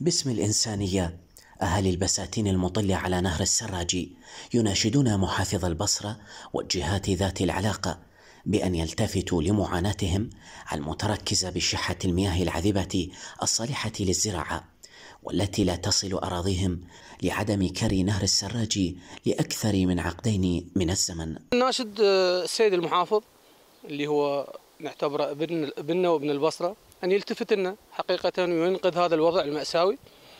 باسم الإنسانية أهالي البساتين المطلة على نهر السراجي يناشدون محافظ البصرة والجهات ذات العلاقة بأن يلتفتوا لمعاناتهم المتركزة بشحة المياه العذبة الصالحة للزراعة والتي لا تصل أراضيهم لعدم كري نهر السراجي لأكثر من عقدين من الزمن ناشد آه، السيد المحافظ اللي هو نعتبره ابن, ابننا وابن البصرة أن يلتفت لنا حقيقة وينقذ هذا الوضع المأساوي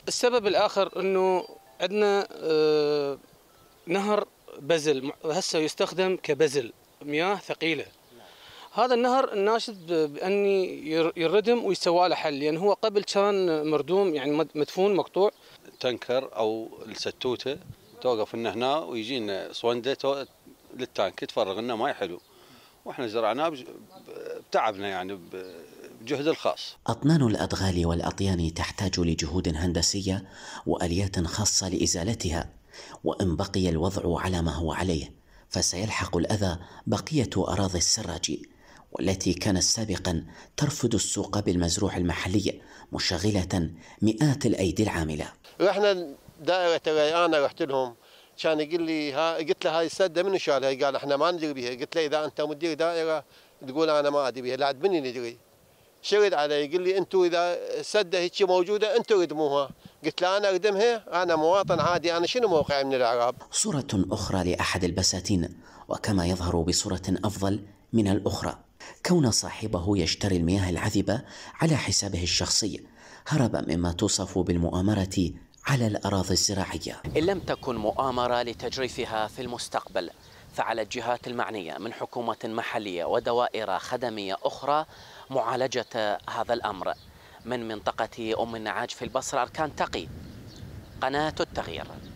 السبب الآخر أنه عندنا آه، نهر بزل هسه يستخدم كبزل مياه ثقيلة هذا النهر الناشد بأن يردم ويسوى له حل لأن يعني هو قبل كان مردوم يعني مدفون مقطوع تنكر أو الستوتة توقف لنا هنا ويجينا صوندة للتانك تفرغ لنا ماي حلو واحنا زرعناه بتعبنا يعني الجهد الخاص أطنان الأدغال والأطيان تحتاج لجهود هندسية وأليات خاصة لإزالتها وإن بقي الوضع على ما هو عليه فسيلحق الأذى بقية أراضي السراج والتي كانت سابقا ترفد السوق بالمزروع المحلي مشغلة مئات الأيدي العاملة رحنا دائرة أنا رحت لهم كان يقول لي ها قلت له هاي السده من شالها؟ قال احنا ما ندري بها، قلت له اذا انت مدير دائره تقول انا ما ادري بها، لا عاد مني ندري؟ شرد علي قال لي انتم اذا سده هيك موجوده انتم ردموها قلت له انا اردمها انا مواطن عادي انا شنو موقعي من الاعراب صوره اخرى لاحد البساتين وكما يظهر بصوره افضل من الاخرى كون صاحبه يشتري المياه العذبه على حسابه الشخصي هرب مما توصف بالمؤامره على الاراضي الزراعيه ان لم تكن مؤامره لتجريفها في المستقبل على الجهات المعنية من حكومة محلية ودوائر خدمية أخرى معالجة هذا الأمر من منطقة أم النعاج في البصرة أركان تقي قناة التغيير